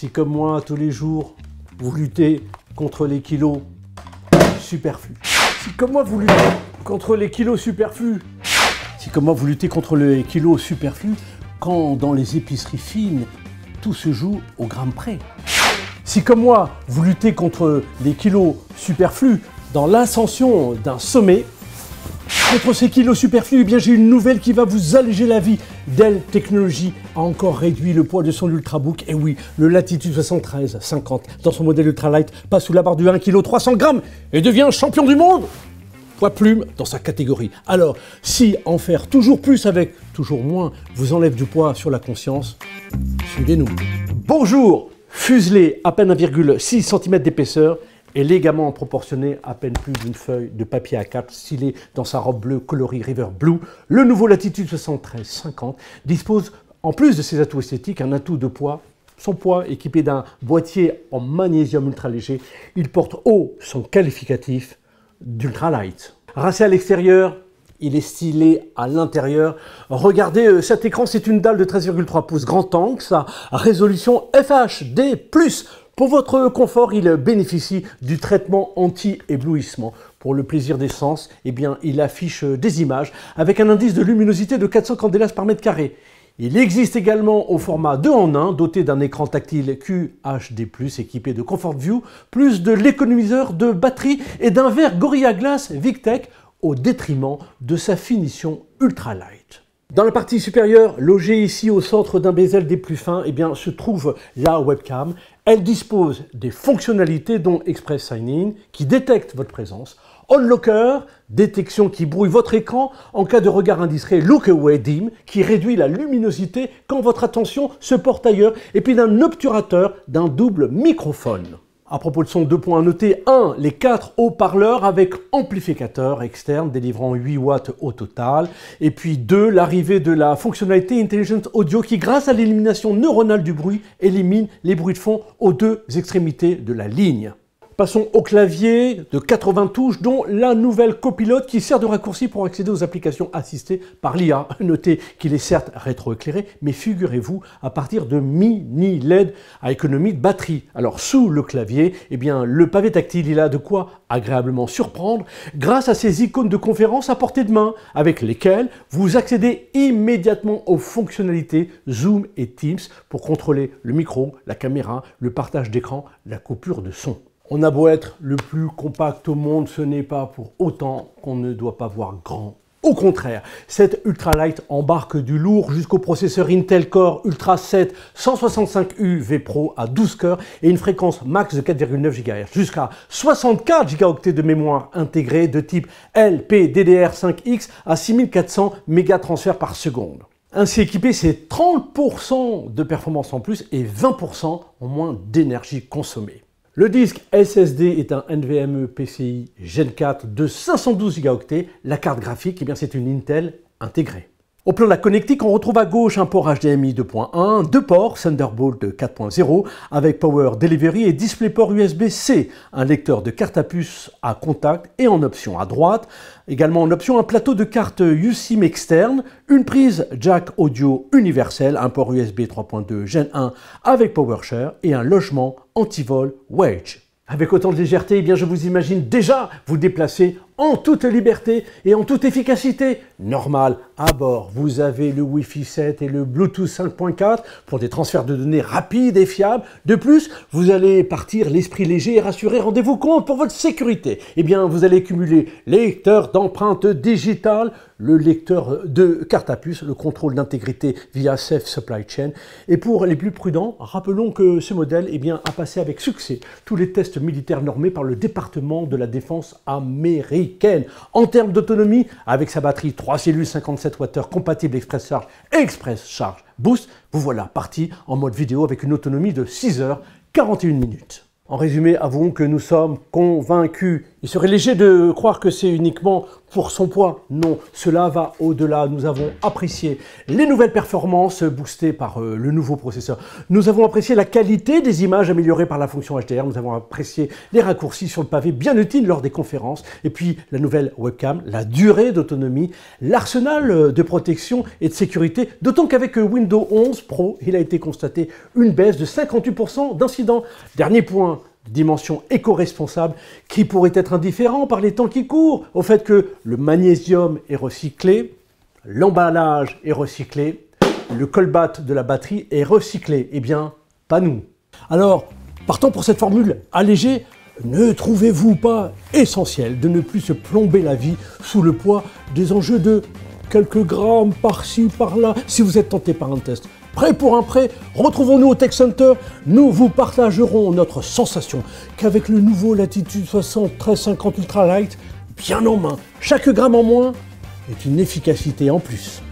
Si comme moi, tous les jours, vous luttez contre les kilos superflus. Si comme moi, vous luttez contre les kilos superflus. Si comme moi, vous luttez contre les kilos superflus, quand dans les épiceries fines, tout se joue au gramme près. Si comme moi, vous luttez contre les kilos superflus dans l'ascension d'un sommet, Contre ces kilos superflus, eh bien j'ai une nouvelle qui va vous alléger la vie. Dell Technologies a encore réduit le poids de son Ultrabook. Et eh oui, le Latitude 73 50 dans son modèle Ultralight passe sous la barre du 1 kg 300 grammes et devient champion du monde poids plume dans sa catégorie. Alors, si en faire toujours plus avec toujours moins vous enlève du poids sur la conscience, suivez-nous. Bonjour, fuselé à peine 1,6 cm d'épaisseur est proportionné à peine plus d'une feuille de papier A4 stylé dans sa robe bleue colorée River Blue, le nouveau Latitude 7350 dispose, en plus de ses atouts esthétiques, un atout de poids son poids, équipé d'un boîtier en magnésium ultra léger, il porte haut son qualificatif d'ultra-light. Racé à l'extérieur, il est stylé à l'intérieur. Regardez euh, cet écran, c'est une dalle de 13,3 pouces grand angle, sa résolution FHD+, pour votre confort, il bénéficie du traitement anti-éblouissement. Pour le plaisir des sens, eh bien, il affiche des images avec un indice de luminosité de 400 candélas par mètre carré. Il existe également au format 2 en 1, doté d'un écran tactile QHD+, équipé de Comfort View, plus de l'économiseur de batterie et d'un verre Gorilla Glass Victech, au détriment de sa finition ultra light. Dans la partie supérieure, logée ici au centre d'un bezel des plus fins, eh bien, se trouve la webcam. Elle dispose des fonctionnalités dont Express Sign-In, qui détecte votre présence, Onlocker, détection qui brouille votre écran en cas de regard indiscret, Look-Away Dim, qui réduit la luminosité quand votre attention se porte ailleurs, et puis d'un obturateur d'un double microphone. À propos de son, deux points à noter. 1. Les quatre haut-parleurs avec amplificateur externe délivrant 8 watts au total. Et puis 2. L'arrivée de la fonctionnalité Intelligent Audio qui, grâce à l'élimination neuronale du bruit, élimine les bruits de fond aux deux extrémités de la ligne. Passons au clavier de 80 touches, dont la nouvelle copilote qui sert de raccourci pour accéder aux applications assistées par l'IA. Notez qu'il est certes rétroéclairé, mais figurez-vous à partir de mini LED à économie de batterie. Alors sous le clavier, eh bien le pavé tactile, il a de quoi agréablement surprendre grâce à ces icônes de conférence à portée de main, avec lesquelles vous accédez immédiatement aux fonctionnalités Zoom et Teams pour contrôler le micro, la caméra, le partage d'écran, la coupure de son. On a beau être le plus compact au monde, ce n'est pas pour autant qu'on ne doit pas voir grand. Au contraire, cette ultralight embarque du lourd jusqu'au processeur Intel Core Ultra 7 165U V Pro à 12 cœurs et une fréquence max de 4,9 GHz jusqu'à 64 Go de mémoire intégrée de type LPDDR5X à 6400 mégatransferts par seconde. Ainsi équipé, c'est 30% de performance en plus et 20% en moins d'énergie consommée. Le disque SSD est un NVMe PCI Gen 4 de 512 Go. La carte graphique, eh c'est une Intel intégrée. Au plan de la connectique, on retrouve à gauche un port HDMI 2.1, deux ports Thunderbolt 4.0 avec Power Delivery et DisplayPort USB-C, un lecteur de carte à puce à contact et en option à droite. Également en option un plateau de cartes USIM externe, une prise jack audio universelle, un port USB 3.2 Gen 1 avec PowerShare et un logement anti-vol Wedge. Avec autant de légèreté, eh bien je vous imagine déjà vous déplacer en toute liberté et en toute efficacité. Normal, à bord, vous avez le Wi-Fi 7 et le Bluetooth 5.4 pour des transferts de données rapides et fiables. De plus, vous allez partir l'esprit léger et rassuré. Rendez-vous compte pour votre sécurité. Eh bien, vous allez cumuler lecteur d'empreintes digitales, le lecteur de carte à puce, le contrôle d'intégrité via Safe Supply Chain. Et pour les plus prudents, rappelons que ce modèle eh bien, a passé avec succès tous les tests militaires normés par le département de la défense américaine. En termes d'autonomie, avec sa batterie 3 cellules 57 Wh compatible Express Charge et Express Charge Boost, vous voilà parti en mode vidéo avec une autonomie de 6 h 41 minutes. En résumé, avouons que nous sommes convaincus il serait léger de croire que c'est uniquement pour son poids. Non, cela va au-delà. Nous avons apprécié les nouvelles performances boostées par euh, le nouveau processeur. Nous avons apprécié la qualité des images améliorées par la fonction HDR. Nous avons apprécié les raccourcis sur le pavé bien utiles lors des conférences. Et puis la nouvelle webcam, la durée d'autonomie, l'arsenal euh, de protection et de sécurité. D'autant qu'avec euh, Windows 11 Pro, il a été constaté une baisse de 58% d'incidents. Dernier point, dimension éco-responsable qui pourrait être indifférent par les temps qui courent au fait que le magnésium est recyclé, l'emballage est recyclé, le colbat de la batterie est recyclé. Eh bien, pas nous. Alors, partons pour cette formule allégée. Ne trouvez-vous pas essentiel de ne plus se plomber la vie sous le poids des enjeux de quelques grammes par-ci, par-là, si vous êtes tenté par un test Prêt pour un prêt Retrouvons-nous au Tech Center. Nous vous partagerons notre sensation qu'avec le nouveau Latitude 60 1350 Ultra Light, bien en main, chaque gramme en moins est une efficacité en plus.